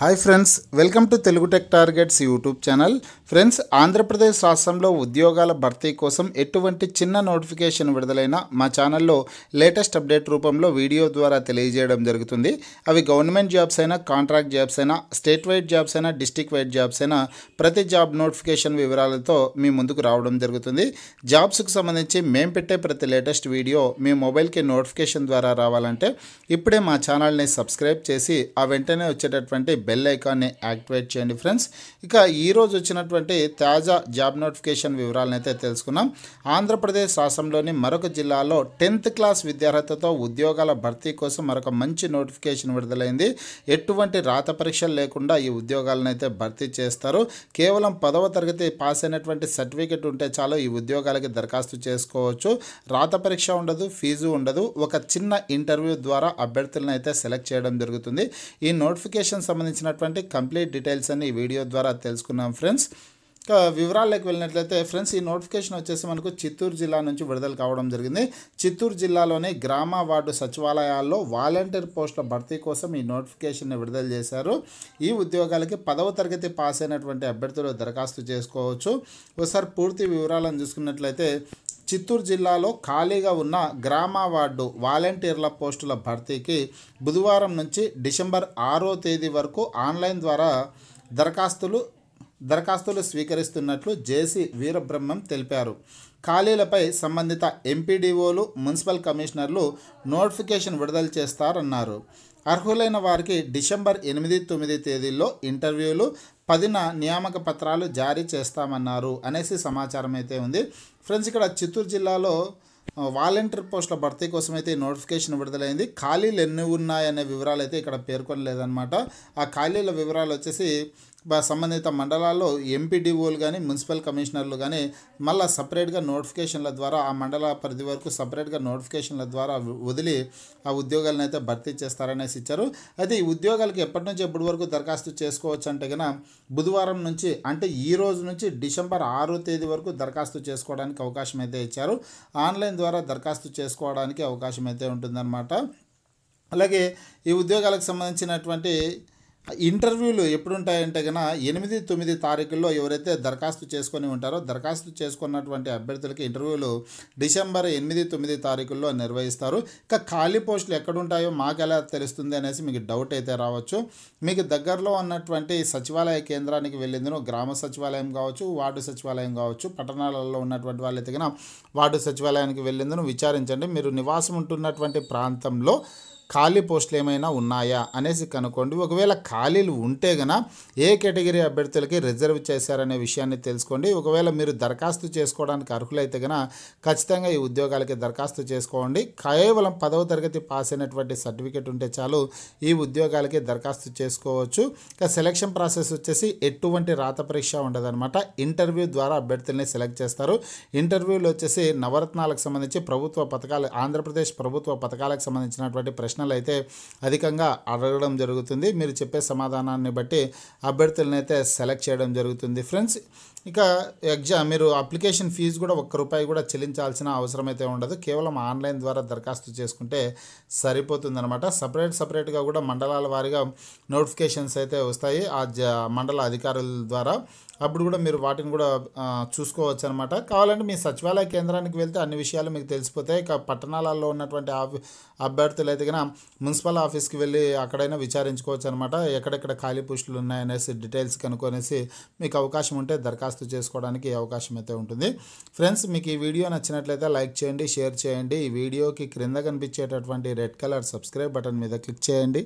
hi friends welcome to Telugu tech targets YouTube channel friends Andhra Pradesh రాష్ట్రంలో ఉద్యోగాల భర్తీ కోసం ఎటువంటి చిన్న నోటిఫికేషన్ విడుదలైన మా ఛానల్లో లేటెస్ట్ అప్డేట్ రూపంలో వీడియో ద్వారా తెలియజేయడం జరుగుతుంది అవి గవర్నమెంట్ జాబ్స్ అయినా కాంట్రాక్ట్ జాబ్స్ అయినా స్టేట్ వైడ్ జాబ్స్ అయినా డిస్టిక్ వైడ్ జాబ్స్ అయినా ప్రతి జాబ్ నోటిఫికేషన్ వివరాలతో మీ ముందుకు రావడం జరుగుతుంది జాబ్స్కి సంబంధించి మేము పెట్టే ప్రతి లేటెస్ట్ వీడియో మీ మొబైల్కి నోటిఫికేషన్ ద్వారా రావాలంటే ఇప్పుడే మా ఛానల్ని సబ్స్క్రైబ్ చేసి ఆ వెంటనే వచ్చేటటువంటి బెల్ ఐకాన్ని యాక్టివేట్ చేయండి ఫ్రెండ్స్ ఇక ఈరోజు వచ్చినటువంటి తాజా జాబ్ నోటిఫికేషన్ వివరాలను అయితే తెలుసుకున్నాం ఆంధ్రప్రదేశ్ రాష్ట్రంలోని మరొక జిల్లాలో టెన్త్ క్లాస్ విద్యార్హతతో ఉద్యోగాల భర్తీ కోసం మరొక మంచి నోటిఫికేషన్ విడుదలైంది ఎటువంటి రాత పరీక్షలు లేకుండా ఈ ఉద్యోగాలను అయితే భర్తీ చేస్తారు కేవలం పదవ తరగతి పాస్ అయినటువంటి సర్టిఫికేట్ ఉంటే చాలు ఈ ఉద్యోగాలకి దరఖాస్తు చేసుకోవచ్చు రాత పరీక్ష ఉండదు ఫీజు ఉండదు ఒక చిన్న ఇంటర్వ్యూ ద్వారా అభ్యర్థులను అయితే సెలెక్ట్ చేయడం జరుగుతుంది ఈ నోటిఫికేషన్ సంబంధించి సంబంధించినటువంటి కంప్లీట్ డీటెయిల్స్ అన్ని ఈ వీడియో ద్వారా తెలుసుకున్నాం ఫ్రెండ్స్ ఇక వివరాల్లోకి వెళ్ళినట్లయితే ఫ్రెండ్స్ ఈ నోటిఫికేషన్ వచ్చేసి మనకు చిత్తూరు జిల్లా నుంచి విడుదల కావడం జరిగింది చిత్తూరు జిల్లాలోని గ్రామ వార్డు సచివాలయాల్లో వాలంటీర్ పోస్టుల భర్తీ కోసం ఈ నోటిఫికేషన్ని విడుదల చేశారు ఈ ఉద్యోగాలకి పదవ తరగతి పాస్ అయినటువంటి అభ్యర్థులు దరఖాస్తు చేసుకోవచ్చు ఒకసారి పూర్తి వివరాలను చూసుకున్నట్లయితే చిత్తూరు జిల్లాలో ఖాళీగా ఉన్న గ్రామ వార్డు వాలంటీర్ల పోస్టుల భర్తీకి బుధవారం నుంచి డిసెంబర్ ఆరో తేదీ వరకు ఆన్లైన్ ద్వారా దరఖాస్తులు దరఖాస్తులు స్వీకరిస్తున్నట్లు జేసీ వీరబ్రహ్మం తెలిపారు ఖాళీలపై సంబంధిత ఎంపీడీఓలు మున్సిపల్ కమిషనర్లు నోటిఫికేషన్ విడుదల చేస్తారన్నారు అర్హులైన వారికి డిసెంబర్ ఎనిమిది తొమ్మిది తేదీల్లో ఇంటర్వ్యూలు పదిన నియామక పత్రాలు జారీ చేస్తామన్నారు అనేసి సమాచారం అయితే ఉంది ఫ్రెండ్స్ ఇక్కడ చిత్తూరు జిల్లాలో వాలంటీర్ పోస్టుల భర్తీ కోసం అయితే ఈ నోటిఫికేషన్ విడుదలైంది ఖాళీలు ఎన్ని ఉన్నాయనే వివరాలు అయితే ఇక్కడ పేర్కొనలేదన్నమాట ఆ ఖాళీల వివరాలు వచ్చేసి సంబంధిత మండలాల్లో ఎంపీడీఓలు కానీ మున్సిపల్ కమిషనర్లు కానీ మళ్ళీ సపరేట్గా నోటిఫికేషన్ల ద్వారా ఆ మండల పరిధి వరకు సపరేట్గా నోటిఫికేషన్ల ద్వారా వదిలి ఆ ఉద్యోగాలను అయితే భర్తీ చేస్తారనేసి ఇచ్చారు అయితే ఈ ఉద్యోగాలకి ఎప్పటి నుంచి ఎప్పటి వరకు దరఖాస్తు చేసుకోవచ్చు అంటే కనుక బుధవారం నుంచి అంటే ఈ రోజు నుంచి డిసెంబర్ ఆరో తేదీ వరకు దరఖాస్తు చేసుకోవడానికి అవకాశం అయితే ఇచ్చారు ఆన్లైన్ ద్వారా దరఖాస్తు చేసుకోవడానికి అవకాశం అయితే ఉంటుందన్నమాట అలాగే ఈ ఉద్యోగాలకు సంబంధించినటువంటి ఇంటర్వ్యూలు ఎప్పుడు ఉంటాయంటే కనుక ఎనిమిది తొమ్మిది తారీఖుల్లో ఎవరైతే దరఖాస్తు చేసుకొని ఉంటారో దరఖాస్తు చేసుకున్నటువంటి అభ్యర్థులకి ఇంటర్వ్యూలు డిసెంబర్ ఎనిమిది తొమ్మిది తారీఖుల్లో నిర్వహిస్తారు ఇక ఖాళీ పోస్టులు ఎక్కడుంటాయో మాకు ఎలా తెలుస్తుంది అనేసి మీకు డౌట్ అయితే రావచ్చు మీకు దగ్గరలో ఉన్నటువంటి సచివాలయ కేంద్రానికి వెళ్ళిందినో గ్రామ సచివాలయం కావచ్చు వార్డు సచివాలయం కావచ్చు పట్టణాలలో ఉన్నటువంటి వాళ్ళైతే కనుక వార్డు సచివాలయానికి వెళ్ళిందినో విచారించండి మీరు నివాసం ఉంటున్నటువంటి ప్రాంతంలో ఖాళీ పోస్టులు ఏమైనా ఉన్నాయా అనేసి కనుక్కోండి ఒకవేళ ఖాళీలు ఉంటే గన ఏ కేటగిరీ అభ్యర్థులకి రిజర్వ్ చేశారనే విషయాన్ని తెలుసుకోండి ఒకవేళ మీరు దరఖాస్తు చేసుకోవడానికి అర్హులైతే గన ఖచ్చితంగా ఈ ఉద్యోగాలకి దరఖాస్తు చేసుకోండి కేవలం పదవ తరగతి పాస్ అయినటువంటి సర్టిఫికేట్ ఉంటే చాలు ఈ ఉద్యోగాలకి దరఖాస్తు చేసుకోవచ్చు ఇక సెలక్షన్ ప్రాసెస్ వచ్చేసి ఎటువంటి రాత పరీక్ష ఉండదన్నమాట ఇంటర్వ్యూ ద్వారా అభ్యర్థుల్ని సెలెక్ట్ చేస్తారు ఇంటర్వ్యూలో వచ్చేసి నవరత్నాలకు సంబంధించి ప్రభుత్వ పథకాలు ఆంధ్రప్రదేశ్ ప్రభుత్వ పథకాలకు సంబంధించినటువంటి ప్రశ్న ప్రశ్నలు అయితే అధికంగా అడగడం జరుగుతుంది మీరు చెప్పే సమాధానాన్ని బట్టి అభ్యర్థులను అయితే సెలెక్ట్ చేయడం జరుగుతుంది ఫ్రెండ్స్ ఇక ఎగ్జామ్ మీరు అప్లికేషన్ ఫీజు కూడా ఒక్క రూపాయి కూడా చెల్లించాల్సిన అవసరం అయితే ఉండదు కేవలం ఆన్లైన్ ద్వారా దరఖాస్తు చేసుకుంటే సరిపోతుందనమాట సపరేట్ సపరేట్గా కూడా మండలాల వారీగా నోటిఫికేషన్స్ అయితే వస్తాయి ఆ మండల అధికారుల ద్వారా అప్పుడు కూడా మీరు వాటిని కూడా చూసుకోవచ్చు అనమాట కావాలంటే మీ సచివాలయ కేంద్రానికి వెళ్తే అన్ని విషయాలు మీకు తెలిసిపోతాయి ఇక పట్టణాలలో ఉన్నటువంటి అభ్యర్థులు అయితే కనుక మున్సిపల్ ఆఫీస్కి వెళ్ళి అక్కడైనా విచారించుకోవచ్చు అనమాట ఎక్కడెక్కడ ఖాళీ పోస్టులు ఉన్నాయనేసి డీటెయిల్స్ కనుక్కొనేసి మీకు అవకాశం ఉంటే దరఖాస్తు చేసుకోవడానికి అవకాశం అయితే ఉంటుంది ఫ్రెండ్స్ మీకు ఈ వీడియో నచ్చినట్లయితే లైక్ చేయండి షేర్ చేయండి ఈ వీడియోకి క్రింద కనిపించేటటువంటి రెడ్ కలర్ సబ్స్క్రైబ్ బటన్ మీద క్లిక్ చేయండి